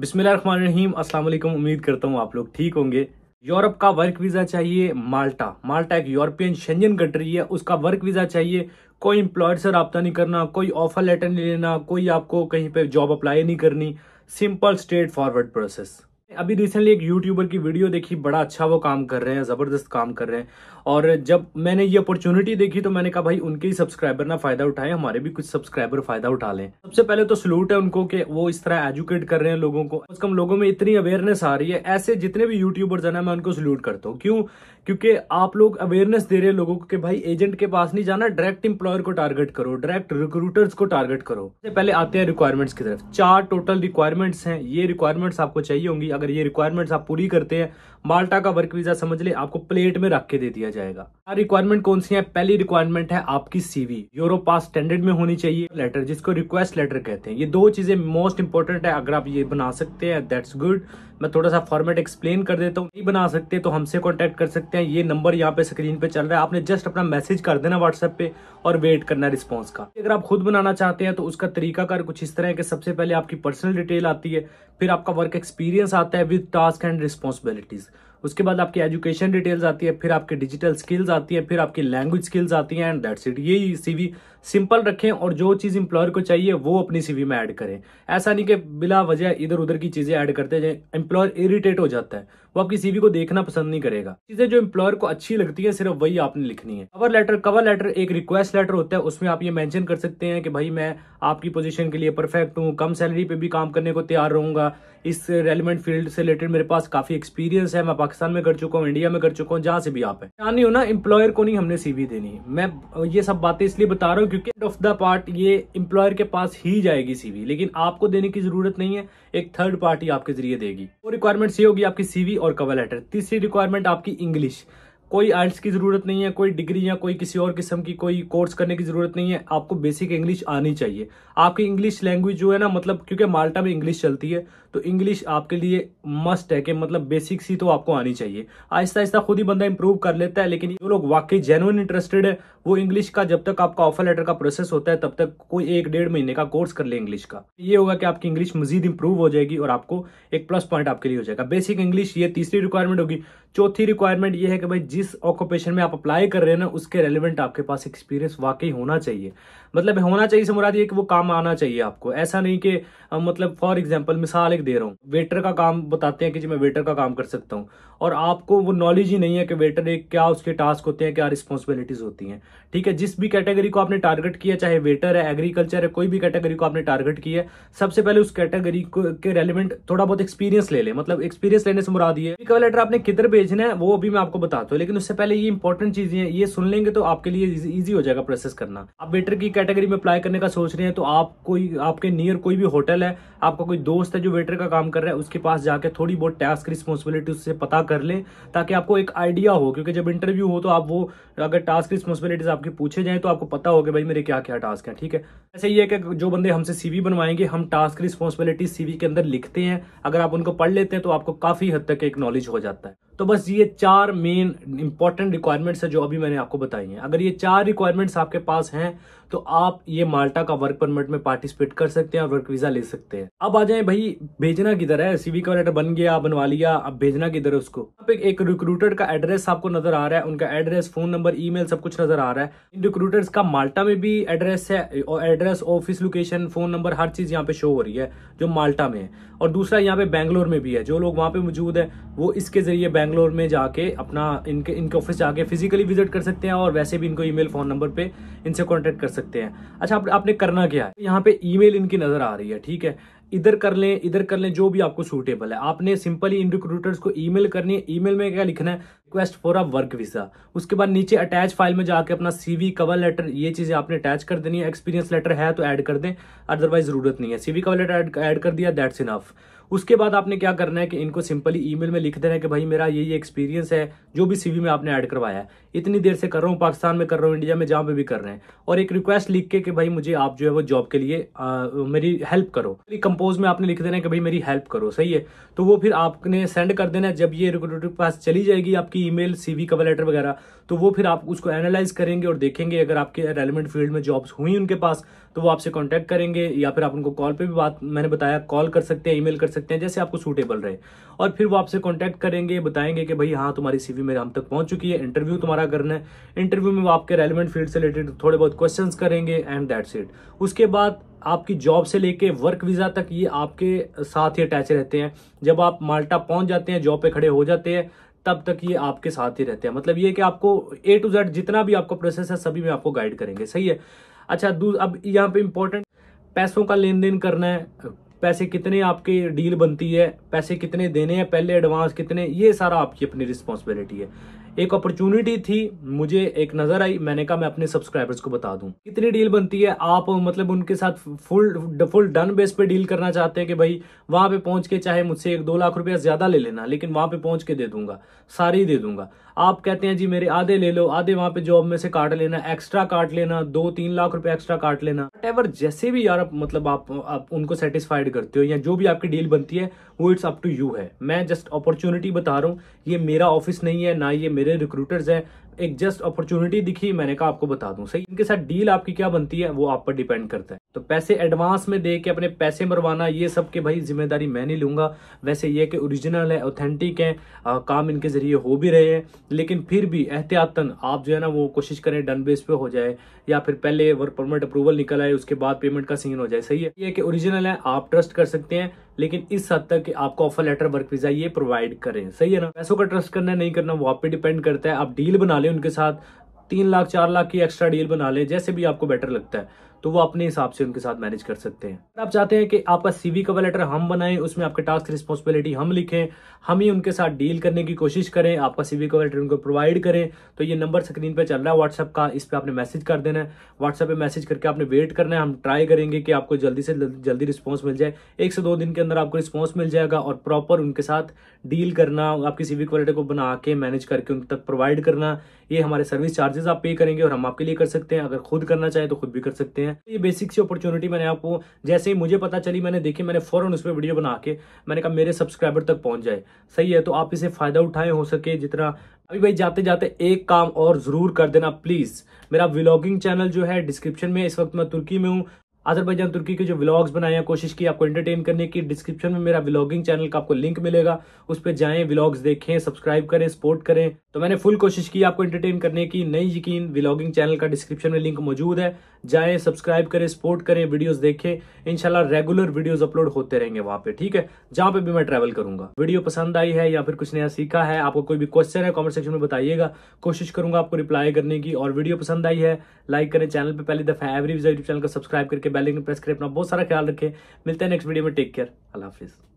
बिस्मिल्लाम अस्सलाम वालेकुम उम्मीद करता हूँ आप लोग ठीक होंगे यूरोप का वर्क वीज़ा चाहिए माल्टा माल्टा एक यूरोपियन शेंजन कंट्री है उसका वर्क वीज़ा चाहिए कोई इंप्लॉयर से रबता नहीं करना कोई ऑफर लेटर नहीं लेना कोई आपको कहीं पे जॉब अप्लाई नहीं करनी सिंपल स्ट्रेट फॉरवर्ड प्रोसेस अभी रिसेंटली एक यूट्यूबर की वीडियो देखी बड़ा अच्छा वो काम कर रहे हैं ज़बरदस्त काम कर रहे हैं और जब मैंने ये अपॉर्चुनिटी देखी तो मैंने कहा भाई उनके ही सब्सक्राइबर ना फ़ायदा उठाएं हमारे भी कुछ सब्सक्राइबर फ़ायदा उठा लें सबसे पहले तो सलूट है उनको कि वो इस तरह एजुकेट कर रहे हैं लोगों को कम लोगों में इतनी अवेयरनेस आ रही है ऐसे जितने भी यूट्यूबर्स है ना मैं उनको सल्यूट करता हूँ क्यों क्योंकि आप लोग अवेयरनेस दे रहे हैं लोगों को कि भाई एजेंट के पास नहीं जाना डायरेक्ट इंप्लॉयर को टारगेट करो डायरेक्ट रिक्रूटर्स को टारगेट करो सबसे पहले आते हैं रिक्वायरमेंट्स की तरफ चार टोटल रिक्वायरमेंट्स हैं ये रिक्वायरमेंट्स आपको चाहिए होंगी अगर ये रिक्वायरमेंट्स आप पूरी करते हैं माल्टा का वर्क वीजा समझ ले आपको प्लेट में रख के दे दिया जाएगा चार रिक्वायरमेंट कौन सी है पहली रिक्वायरमेंट है आपकी सीवी यूरो पास स्टैंडर्ड में होनी चाहिए लेटर जिसको रिक्वेस्ट लेटर कहते हैं ये दो चीजें मोस्ट इंपॉर्टेंट है अगर आप ये बना सकते हैं दैट्स गुड मैं थोड़ा सा फॉर्मेट एक्सप्लेन कर देता हूँ नहीं बना सकते तो हमसे कॉन्टेक्ट कर सकते सकते हैं ये नंबर यहाँ पे स्क्रीन पे चल रहा है आपने जस्ट अपना मैसेज कर देना व्हाट्सएप पे और वेट करना है रिस्पॉन्स का अगर आप खुद बनाना चाहते हैं तो उसका तरीकाकार कुछ इस तरह है कि सबसे पहले आपकी पर्सनल डिटेल आती है फिर आपका वर्क एक्सपीरियंस आता है विद टास्क एंड रिस्पॉन्सिबिलिटीज़ उसके बाद आपकी एजुकेशन डिटेल्स आती है फिर आपके डिजिटल स्किल्स आती है फिर आपकी लैंग्वेज स्किल्स आती हैं एंड दैट्स इट ये सीवी सिंपल रखें और जो चीज़ इंप्लॉयर को चाहिए वो अपनी सीवी में ऐड करें ऐसा नहीं कि बिला वजह इधर उधर की चीज़ें ऐड करते जाएं एम्प्लॉयर इरिटेट हो जाता है वो आपकी सीवी को देखना पसंद नहीं करेगा चीज़ें जो इंप्लॉयर को अच्छी लगती है सिर्फ वही आपने लिखनी है कवर लेटर कवर लेटर एक रिक्वेस्ट लेटर होता है उसमें आप ये मैंशन कर सकते हैं कि भाई मैं आपकी पोजिशन के लिए परफेक्ट हूँ कम सैलरी पर भी काम करने को तैयार रहूँगा इस रेलिवेंट फील्ड से रिलेटेड मेरे पास काफ़ी एक्सपीरियंस है मैं पाकिस्तान में कर चुका हूँ इंडिया में कर चुका हूँ जहाँ से भी आप है नहीं हो ना को नहीं हमने सीवी देनी मैं ये सब बातें इसलिए बता रहा हूँ क्योंकि एंड ऑफ द पार्ट ये इम्प्लॉयर के पास ही जाएगी सीवी लेकिन आपको देने की जरूरत नहीं है एक थर्ड पार्टी आपके जरिए देगी वो रिक्वायरमेंट ये होगी आपकी सीवी और कवर लेटर तीसरी रिक्वायरमेंट आपकी इंग्लिश कोई आइल्स की ज़रूरत नहीं है कोई डिग्री या कोई किसी और किस्म की कोई कोर्स करने की ज़रूरत नहीं है आपको बेसिक इंग्लिश आनी चाहिए आपकी इंग्लिश लैंग्वेज जो है ना मतलब क्योंकि माल्टा में इंग्लिश चलती है तो इंग्लिश आपके लिए मस्ट है कि मतलब बेसिक सी तो आपको आनी चाहिए आहिस्ता आहिस्ता खुद ही बंदा इंप्रूव कर लेता है लेकिन जो लोग वाकई जेनुअन इंटरेस्टेड है वो इंग्लिश का जब तक आपका ऑफर लेटर का प्रोसेस होता है तब तक कोई एक डेढ़ महीने का कोर्स कर ले इंग्लिश का ये होगा कि आपकी इंग्लिश मजीद इंप्रूव हो जाएगी और आपको एक प्लस पॉइंट आपके लिए हो जाएगा बेसिक इंग्लिश ये तीसरी रिक्वायरमेंट होगी चौथी रिक्वायरमेंट ये है कि भाई जिस ऑक्यूपेशन में आप अप्लाई कर रहे हैं ना उसके रेलिवेंट आपके पास एक्सपीरियंस वाकई होना चाहिए मतलब होना चाहिए से मुराद ये कि वो काम आना चाहिए आपको ऐसा नहीं कि मतलब फॉर एग्जाम्पल मिसाल एक दे रहा हूँ वेटर का काम बताते हैं कि जी मैं वेटर का काम कर सकता हूँ और आपको वो नॉलेज ही नहीं है कि वेटर एक क्या उसके टास्क होते हैं क्या रिस्पॉन्सिबिलिटीज होती हैं ठीक है जिस भी कैटेगरी को आपने टारगेट किया चाहे वेटर है एग्रीकल्चर है कोई भी कैटेगरी को आपने टारगेट किया सबसे पहले उस कैटेगरी के रेलिवेंट थोड़ा बहुत एक्सपीरियंस ले लें मतलब एक्सपीरियंस लेने से मुराद ये लेटर आपने किधर भेज भेजना है वो अभी मैं आपको बताता हूँ लेकिन उससे पहले ये इंपॉर्टेंट चीजें हैं ये सुन लेंगे तो आपके लिए इजी हो जाएगा प्रोसेस करना आप वेटर की कैटेगरी में अप्लाई करने का सोच रहे हैं तो आप कोई आपके नियर कोई भी होटल है आपका कोई दोस्त है जो वेटर का काम कर रहा है उसके पास जाकर थोड़ी बहुत टास्क रिस्पॉन्सिबिलिटी उससे पता कर लें ताकि आपको एक आइडिया हो क्योंकि जब इंटरव्यू हो तो आप वो अगर टास्क रिस्पॉन्सिबिलिटीज आपके पूछे जाए तो आपको पता हो कि भाई मेरे क्या क्या टास्क है ठीक है ऐसे ये कि जो बंदे हमसे सीवी बनवाएंगे हम टास्क रिस्पॉन्सिबिलिटी सीवी के अंदर लिखते हैं अगर आप उनको पढ़ लेते हैं तो आपको काफी हद तक एक नॉलेज हो जाता है तो बस ये चार मेन इंपॉर्टेंट रिक्वायरमेंट्स है जो अभी मैंने आपको बताई हैं अगर ये चार रिक्वायरमेंट्स आपके पास हैं तो आप ये माल्टा का वर्क परमिट में पार्टिसिपेट कर सकते हैं और वर्क वीजा ले सकते हैं अब आ जाए भाई भेजना किधर है सीवी का लेटर बन गया बनवा लिया अब भेजना किधर है उसको अब एक, एक रिक्रूटर का एड्रेस आपको नजर आ रहा है उनका एड्रेस फोन नंबर ई सब कुछ नजर आ रहा है इन रिक्रूटर्स का माल्टा में भी एड्रेस है और address office location phone number हर चीज यहाँ पे शो हो रही है जो माल्टा में है और दूसरा यहाँ पे बैंगलोर में भी है जो लोग वहाँ पे मौजूद है वो इसके जरिए बैंगलोर में जाके अपना इनके इनके ऑफिस जाके फिजिकली विजिट कर सकते हैं और वैसे भी इनको ईमेल फोन नंबर पे इनसे कॉन्टेक्ट कर सकते हैं सकते हैं अच्छा आप, आपने करना क्या है यहाँ पे ईमेल इनकी नज़र आ रही है ठीक है इधर कर लें इधर कर लें जो भी आपको सूटेबल है आपने सिंपली इन रिक्रूटर्स को ईमेल करनी है ईमेल में क्या लिखना है request for a work visa उसके बाद नीचे अटैच फाइल में जाके अपना सीवी कवर लेटर ये चीज़ें आपने अटैच कर देनी है एक्सपीरियंस लेटर है तो ऐड कर दें अदरवाइज ज़रूरत नहीं है सीवी कवर लेटर ऐड कर दिया दैट्स इनफ उसके बाद आपने क्या करना है कि इनको सिंपली ईमेल में लिख देना है कि भाई मेरा ये ये एक्सपीरियंस है जो भी सीवी में आपने ऐड करवाया है इतनी देर से कर रहा हूँ पाकिस्तान में कर रहा हूँ इंडिया में जहाँ पे भी कर रहे हैं और एक रिक्वेस्ट लिख के कि भाई मुझे आप जो है वो जॉब के लिए आ, मेरी हेल्प करो कंपोज में आपने लिख देना है कि भाई मेरी हेल्प करो सही है तो वो फिर आपने सेंड कर देना है जब ये रिक्रूटर के पास चली जाएगी आपकी ई मेल कवर लेटर वगैरह तो वो फिर आप उसको एनालाइज करेंगे और देखेंगे अगर आपके रेलिवेंट फील्ड में जॉब्स हुई उनके पास तो वो आपसे कॉन्टैक्ट करेंगे या फिर आप उनको कॉल पर भी बात मैंने बताया कॉल कर सकते हैं ईमेल कर सकते हैं जैसे आपको सूटेबल रहे और फिर वो आपसे कॉन्टैक्ट करेंगे बताएंगे कि भाई हाँ तुम्हारी सी मेरे हम तक पहुंच चुकी है इंटरव्यू तुम्हारा करना है इंटरव्यू में वो आपके रेलिवेंट फील्ड से रिलेटेड थोड़े बहुत क्वेश्चन करेंगे एंड दैट्स इट उसके बाद आपकी जॉब से लेके वर्क वीज़ा तक ये आपके साथ ही अटैच रहते हैं जब आप माल्टा पहुंच जाते हैं जॉब पे खड़े हो जाते हैं तब तक ये आपके साथ ही रहते हैं मतलब ये कि आपको ए टू जेड जितना भी आपका प्रोसेस है सभी में आपको गाइड करेंगे सही है अच्छा अब यहाँ पे इम्पोर्टेंट पैसों का लेन देन करना है पैसे कितने आपके डील बनती है पैसे कितने देने हैं पहले एडवांस कितने ये सारा आपकी अपनी रिस्पॉन्सिबिलिटी है एक अपॉर्चुनिटी थी मुझे एक नज़र आई मैंने कहा मैं अपने सब्सक्राइबर्स को बता दूं कितनी डील बनती है आप मतलब उनके साथ फुल फुल डन बेस पे डील करना चाहते हैं कि भाई वहां पे पहुंच के चाहे मुझसे एक दो लाख रुपया ज़्यादा ले लेना लेकिन वहां पे पहुंच के दे दूंगा सारी दे दूंगा आप कहते हैं जी मेरे आधे ले लो आधे वहां पे जॉब में से काट लेना एक्स्ट्रा काट लेना दो तीन लाख रुपए एक्स्ट्रा काट लेना एवर जैसे भी यार मतलब आप, आप उनको सेटिस्फाइड करते हो या जो भी आपकी डील बनती है वो इट्स अप टू यू है मैं जस्ट अपॉर्चुनिटी बता रहा हूँ ये मेरा ऑफिस नहीं है ना ये मेरे रिक्रूटर्स हैं एक जस्ट अपॉर्चुनिटी दिखी मैंने कहा आपको बता दूं सही इनके साथ डील आपकी क्या बनती है वो आप पर डिपेंड करता है तो पैसे एडवांस में दे के अपने पैसे मरवाना ये सब के भाई जिम्मेदारी मैं नहीं लूंगा वैसे ये कि ओरिजिनल है ऑथेंटिक है आ, काम इनके जरिए हो भी रहे हैं लेकिन फिर भी एहतियातन आप जो है ना वो कोशिश करें डन बेस पे हो जाए या फिर पहले वर्क परमिट अप्रूवल निकल आए उसके बाद पेमेंट का सीन हो जाए सही है ये कि ओरिजिनल है आप ट्रस्ट कर सकते हैं लेकिन इस हद तक आपको ऑफर लेटर वर्क वीजा ये प्रोवाइड करें सही है ना पैसों का ट्रस्ट करना नहीं करना वो आप पे डिपेंड करता है आप डील बना लें उनके साथ तीन लाख चार लाख की एक्स्ट्रा डील बना लें जैसे भी आपको बेटर लगता है तो वो अपने हिसाब से उनके साथ मैनेज कर सकते हैं आप चाहते हैं कि आपका सीवी कवर लेटर हम बनाएं उसमें आपके टास्क रिस्पॉन्सिबिलिटी हम लिखें हम ही उनके साथ डील करने की कोशिश करें आपका सीवी कवर लेटर उनको प्रोवाइड करें तो ये नंबर स्क्रीन पर चल रहा है व्हाट्सअप का इस पर आपने मैसेज कर देना है व्हाट्सएप पर मैसेज करके आपने वेट करना है हम ट्राई करेंगे कि आपको जल्दी से जल्दी रिस्पॉन्स मिल जाए एक से दो दिन के अंदर आपको रिस्पॉन्स मिल जाएगा और प्रॉपर उनके साथ डील करना आपकी सीवी कवर लेटर को बना के मैनेज करके उन तक प्रोवाइड करना ये हमारे सर्विस चार्जेस आप पे करेंगे और हम आपके लिए कर सकते हैं अगर खुद करना चाहें तो खुद भी कर सकते हैं हैं तो ये बेसिक सी अपॉर्चुनिटी मैंने आपको जैसे ही मुझे पता चली मैंने देखी मैंने फ़ौरन उस पर वीडियो बना के मैंने कहा मेरे सब्सक्राइबर तक पहुंच जाए सही है तो आप इसे फ़ायदा उठाएं हो सके जितना अभी भाई जाते जाते एक काम और ज़रूर कर देना प्लीज़ मेरा व्लॉगिंग चैनल जो है डिस्क्रिप्शन में इस वक्त मैं तुर्की में हूँ अजरबैजान तुर्की के जो व्लॉग्स बनाए हैं कोशिश की आपको एंटरटेन करने की डिस्क्रिप्शन में मेरा व्लॉगिंग चैनल का आपको लिंक मिलेगा उस पर जाएं व्लॉग्स देखें सब्सक्राइब करें सपोर्ट करें तो मैंने फुल कोशिश की आपको एंटरटेन करने की नई यकीन व्लॉगिंग चैनल का डिस्क्रिप्शन में लिंक मौजूद है जाएं सब्सक्राइब करें सपोर्ट करें वीडियोज देखें इनशाला रेगुलर वीडियोज अपलोड होते रहेंगे वहां पर ठीक है जहां पर भी मैं ट्रैवल करूंगा वीडियो पसंद आई है या फिर कुछ नया सीखा है आपको कोई भी क्वेश्चन है कॉमेंट सेक्शन में बताइएगा कोशिश करूंगा आपको रिप्लाई करने की और वीडियो पसंद आई है लाइक करें चैनल पर पहले दफा एवरी चैनल का सब्सक्राइब करके बेल प्रेस करें अपना बहुत सारा ख्याल रखें मिलते हैं नेक्स्ट वीडियो में टेक केयर अल्लाह हाफिज़